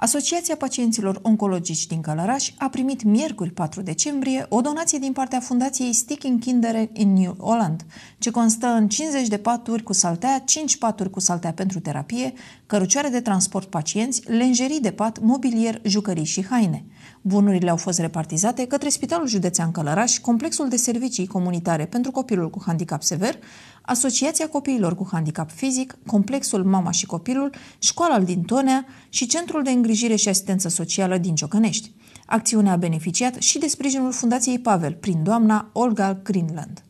Asociația Pacienților Oncologici din Călăraș a primit miercuri 4 decembrie o donație din partea Fundației Sticking Kindere in New Holland, ce constă în 50 de paturi cu saltea, 5 paturi cu saltea pentru terapie, cărucioare de transport pacienți, lenjerii de pat, mobilier, jucării și haine. Bunurile au fost repartizate către Spitalul Județean Călăraș, Complexul de Servicii Comunitare pentru Copilul cu Handicap Sever, Asociația Copiilor cu Handicap Fizic, Complexul Mama și Copilul, Școala din Tonea și Centrul de Îngrijire și Asistență Socială din Ciocănești. Acțiunea a beneficiat și de sprijinul Fundației Pavel prin doamna Olga Greenland.